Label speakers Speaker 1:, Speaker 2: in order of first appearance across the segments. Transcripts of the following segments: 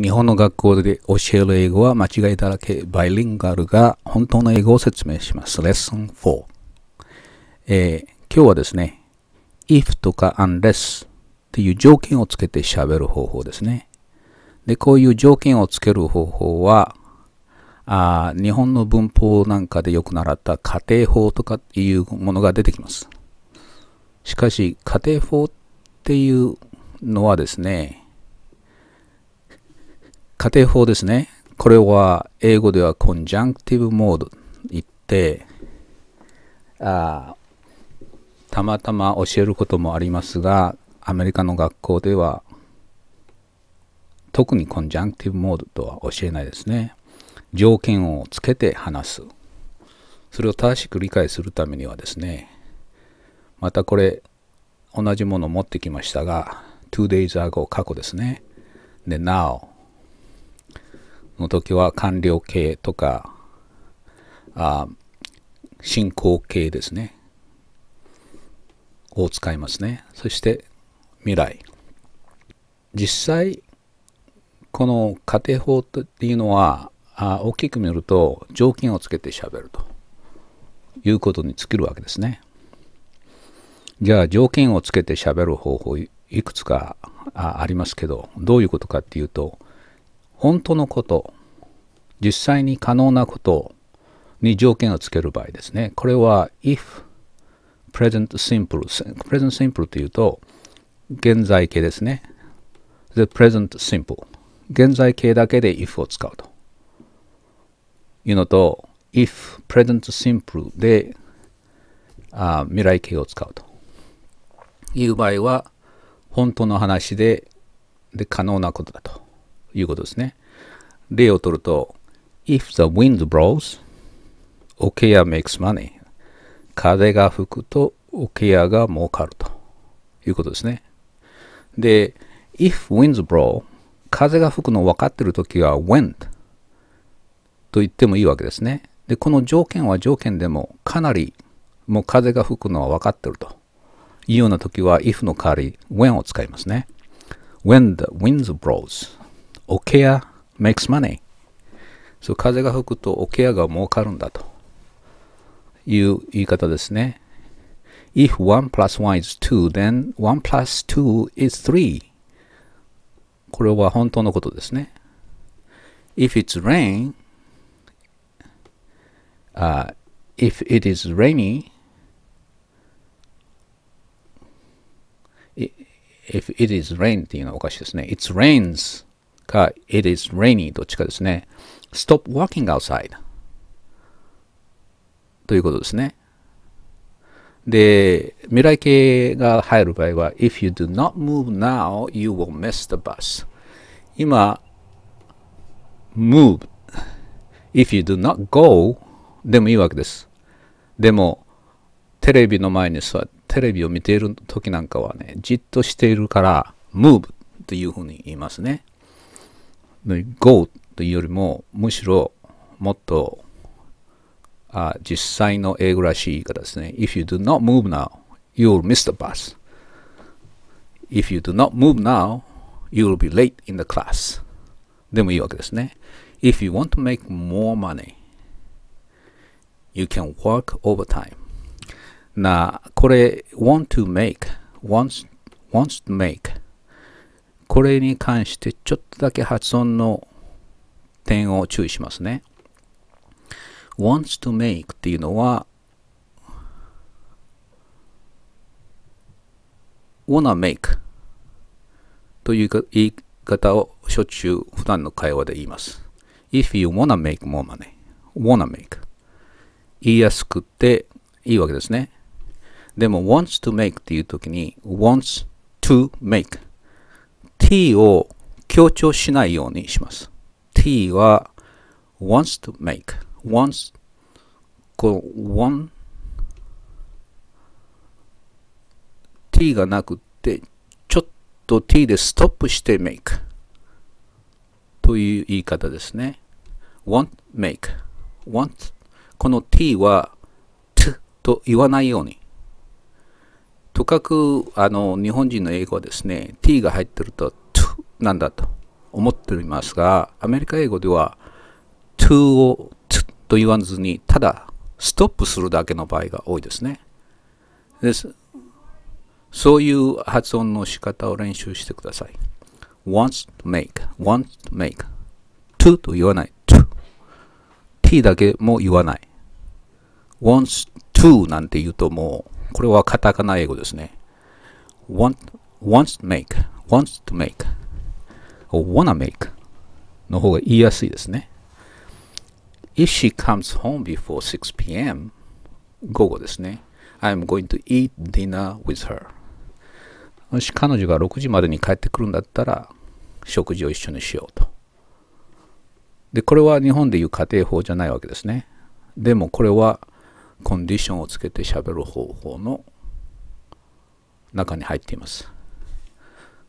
Speaker 1: 日本の学校で教える英語は間違いだらけバイリンガルが本当の英語を説明します。レッスン4。えー、今日はですね、if とか unless っていう条件をつけて喋る方法ですね。で、こういう条件をつける方法は、あ日本の文法なんかでよく習った仮定法とかっていうものが出てきます。しかし、仮定法っていうのはですね、仮定法ですね。これは英語ではコンジャンクティブモードと言って、あたまたま教えることもありますが、アメリカの学校では特にコンジャンクティブモードとは教えないですね。条件をつけて話す。それを正しく理解するためにはですね、またこれ同じものを持ってきましたが、2 days ago 過去ですね。で、now の時は官僚系とか、あ進行形ですね。を使いますね。そして未来。実際、この仮定法っていうのは、あ大きく見ると条件をつけて喋るということに尽きるわけですね。じゃあ条件をつけて喋る方法いくつかありますけど、どういうことかっていうと、本当のこと、実際に可能なことに条件をつける場合ですね。これは if present simple。present simple というと、現在形ですね。the present simple。現在形だけで if を使うと。いうのと、if present simple であ未来形を使うと。いう場合は、本当の話で、で可能なことだと。いうことですね。例をとると、If the wind blows, オケア makes money. 風が吹くとオケアが儲かるということですね。で、if winds blow 風が吹くの分かってる時は wind と言ってもいいわけですね。で、この条件は条件でもかなりもう風が吹くのは分かってるというような時は if の代わり when を使いますね。when the winds blows オケア makes money そう風が吹くとオケアが儲かるんだという言い方ですね If 1 plus 1 is 2 then 1 plus 2 is 3これは本当のことですね If it's rain、uh, if it is rainy if it is rain っていうのはおかしいですね。It rains か It is rainy どっちかですね。Stop walking outside ということですね。で、未来形が入る場合は If you do not move now, you will miss the bus 今、move If you do not go でもいいわけです。でも、テレビの前に座ってテレビを見ている時なんかはね、じっとしているから、move というふうに言いますね。Go というよりも、むしろもっとあ実際の英語らしい言い方ですね。If you do not move now, you'll miss the bus. If you do not move now, you'll be late in the class. でもいいわけですね。If you want to make more money, you can work overtime. な、これ、want to make, wants, wants to make これに関してちょっとだけ発音の点を注意しますね。wants to make っていうのは wanna make という言い方をしょっちゅう普段の会話で言います。If you wanna make more money, wanna make 言いやすくていいわけですね。でも wants to make っていう時に wants to make t を強調しないようにします。t は wants to make, wants この one t がなくてちょっと t でストップして make という言い方ですね。want, make, want この t は t と言わないようにかくあの日本人の英語はですね t が入ってると t なんだと思っていますがアメリカ英語では to を t と言わずにただストップするだけの場合が多いですねですそういう発音の仕方を練習してください wants to make wants to make to と言わない t t だけも言わない wants to なんて言うともうこれはカタカナ英語ですね。want, wants to make, wants to make, wanna make の方が言いやすいですね。If she comes home before 6 p.m. 午後ですね。I'm going to eat dinner with her. もし彼女が6時までに帰ってくるんだったら、食事を一緒にしようと。で、これは日本でいう家庭法じゃないわけですね。でもこれはコンディションをつけて喋る方法の中に入っています。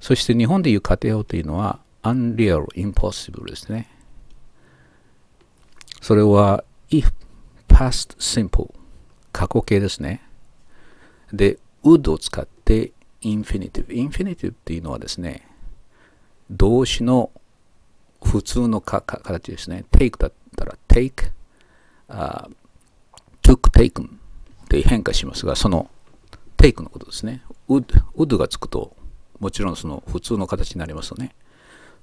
Speaker 1: そして日本でいう家庭法というのは unreal, impossible ですね。それは if past simple 過去形ですね。で、would を使って infinitive。infinitive っていうのはですね、動詞の普通のかか形ですね。take だったら take、uh,、took taken って変化しますが、その take のことですね。would がつくと、もちろんその普通の形になりますよね。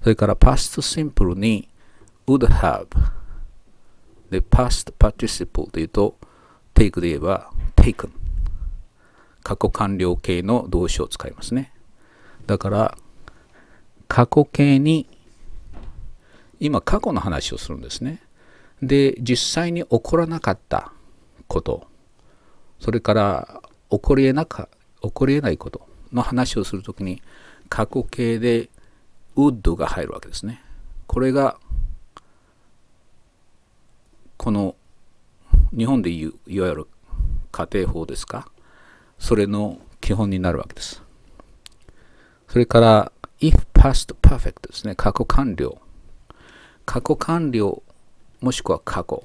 Speaker 1: それから past simple に would have で past participle というと take で言えば taken 過去完了形の動詞を使いますね。だから過去形に今過去の話をするんですね。で実際に起こらなかったことそれから起こりえなか起こりえないことの話をするときに過去形でウッドが入るわけですねこれがこの日本でいういわゆる家庭法ですかそれの基本になるわけですそれから if past perfect ですね過去完了過去完了もしくは過去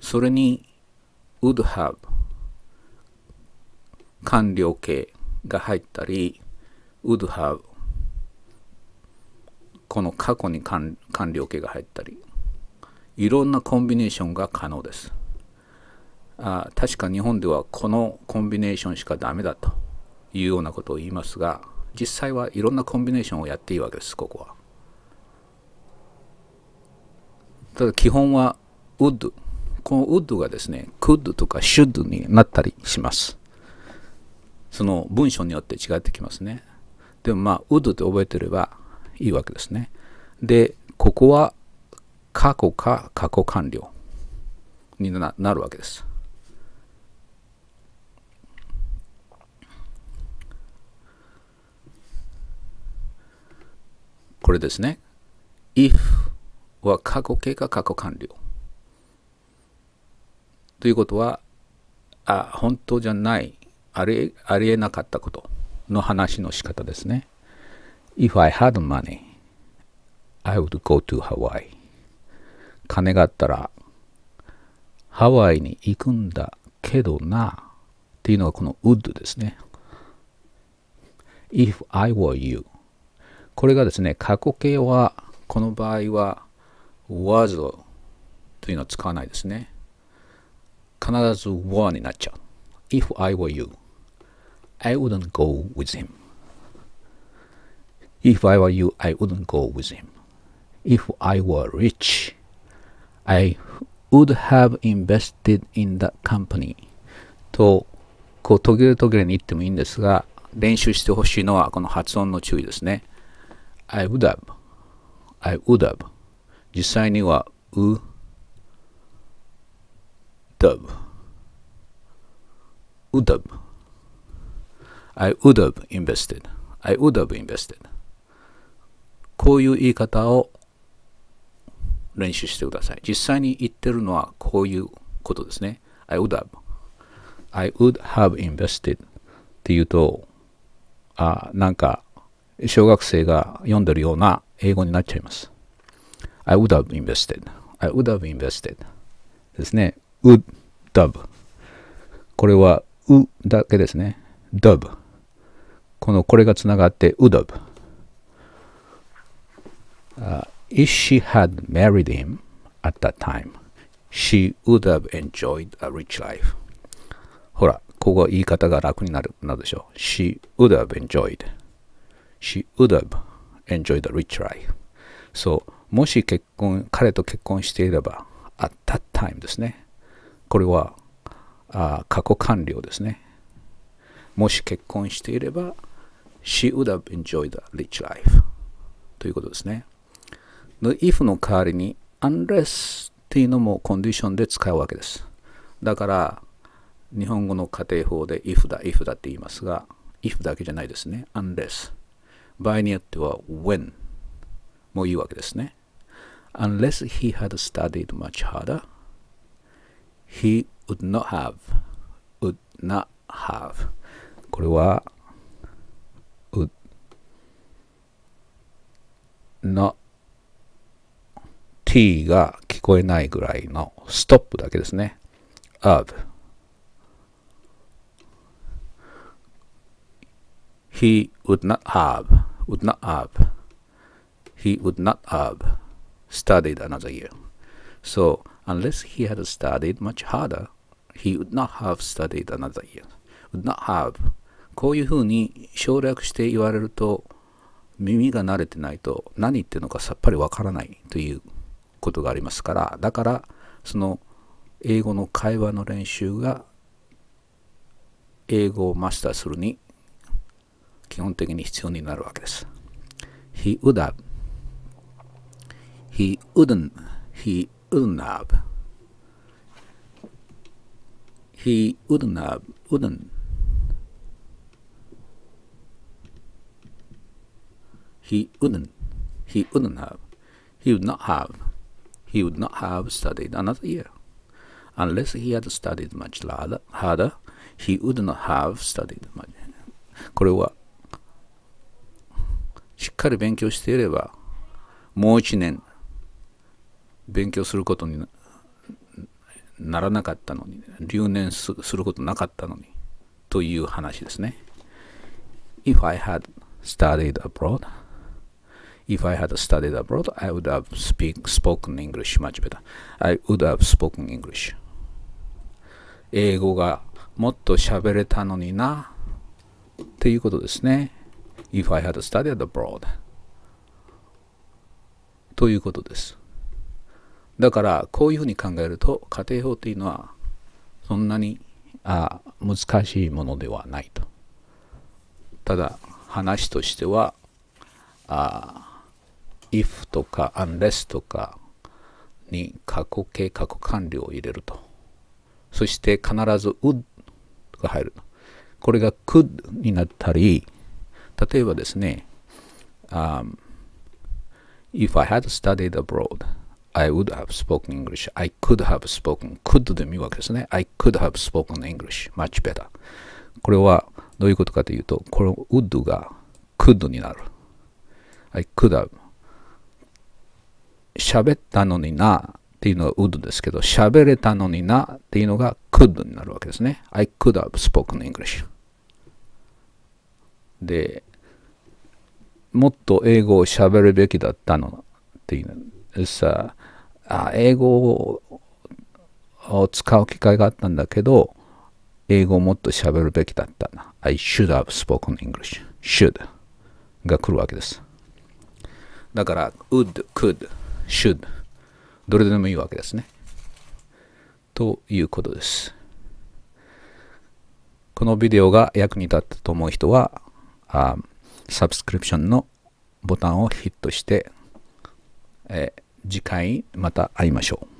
Speaker 1: それに would have 完了形が入ったり would have この過去に完了形が入ったりいろんなコンビネーションが可能ですあ確か日本ではこのコンビネーションしかダメだというようなことを言いますが実際はいろんなコンビネーションをやっていいわけですここはただ基本は would このウッドがですね、could とか should になったりします。その文章によって違ってきますね。でもまあ、ウッドって覚えてればいいわけですね。で、ここは過去か過去完了になるわけです。これですね。if は過去形か過去完了。ということは、あ、本当じゃない、ありありえなかったことの話の仕方ですね。If I had money, I would go to Hawaii. 金があったら、ハワイに行くんだけどな、っていうのがこの would ですね。If I were you これがですね、過去形は、この場合は was というのは使わないですね。必ず were になっちゃう。If I were you, I wouldn't go with him. If I were you, I wouldn't go with him. If I were rich, I would have invested in that company. と、こう途切れ途切れに言ってもいいんですが、練習してほしいのはこの発音の注意ですね。I would have, I would have. 実際には、う、u d Udab. I would have invested. I would have invested. こういう言い方を練習してください。実際に言ってるのはこういうことですね。I would have. I would have invested っていうと、あなんか小学生が読んでるような英語になっちゃいます。I would have invested. I would have invested. ですね。うダブ。これは、うだけですね。ダブ。この、これがつながって、うダブ。if she had married him at that time, she would have enjoyed a rich life. ほら、ここ言い方が楽になるなでしょう。She would have enjoyed. She would have enjoyed a rich life. そう、もし結婚、彼と結婚していれば、at that time ですね。これはあ過去完了ですね。もし結婚していれば、she would have enjoyed a rich life ということですね。の if の代わりに unless っていうのもコンディションで使うわけです。だから、日本語の家庭法で if だ、if だって言いますが、if だけじゃないですね。unless。場合によっては when もいいわけですね。unless he had studied much harder he would not have would not have これは would not t が聞こえないぐらいのストップだけですね he would not have would not have he would not have studied another year so unless he had studied much harder, he would not have studied another year. would not have. こういうふうに省略して言われると、耳が慣れてないと何言ってるのかさっぱりわからないということがありますから、だから、その英語の会話の練習が英語をマスターするに基本的に必要になるわけです。He would have. He wouldn't. He Udnab. He Udnab, Udan. He wouldn't. He wouldn't have. He would not have. He would not have studied another year. Unless he had studied much harder, he would not have studied much. これは、しっかり勉強していれば、もう一年勉強することにならなかったのに留年することなかったのにという話ですね。If I had studied abroad, if I had studied abroad, I would have speak, spoken English much better. I would have spoken English. 英語がもっと喋れたのになっていうことですね。If I had studied abroad ということです。だからこういうふうに考えると家庭法というのはそんなにあ難しいものではないと。ただ話としてはあ if とか unless とかに過去形過去完了を入れると。そして必ず would が入る。これが could になったり、例えばですね、um, If I had studied abroad I would have spoken English. I could have spoken. could で見るわけですね。I could have spoken English. much better. これはどういうことかというと、この would が could になる。I could have 喋ったのになっていうのが would ですけど、喋れたのになっていうのが could になるわけですね。I could have spoken English. で、もっと英語を喋るべきだったのっていう。の t あ英語を使う機会があったんだけど、英語をもっと喋るべきだったな。I should have spoken English. should が来るわけです。だから、would, could, should どれでもいいわけですね。ということです。このビデオが役に立ったと思う人は、あサブスクリプションのボタンをヒットして、えー次回また会いましょう。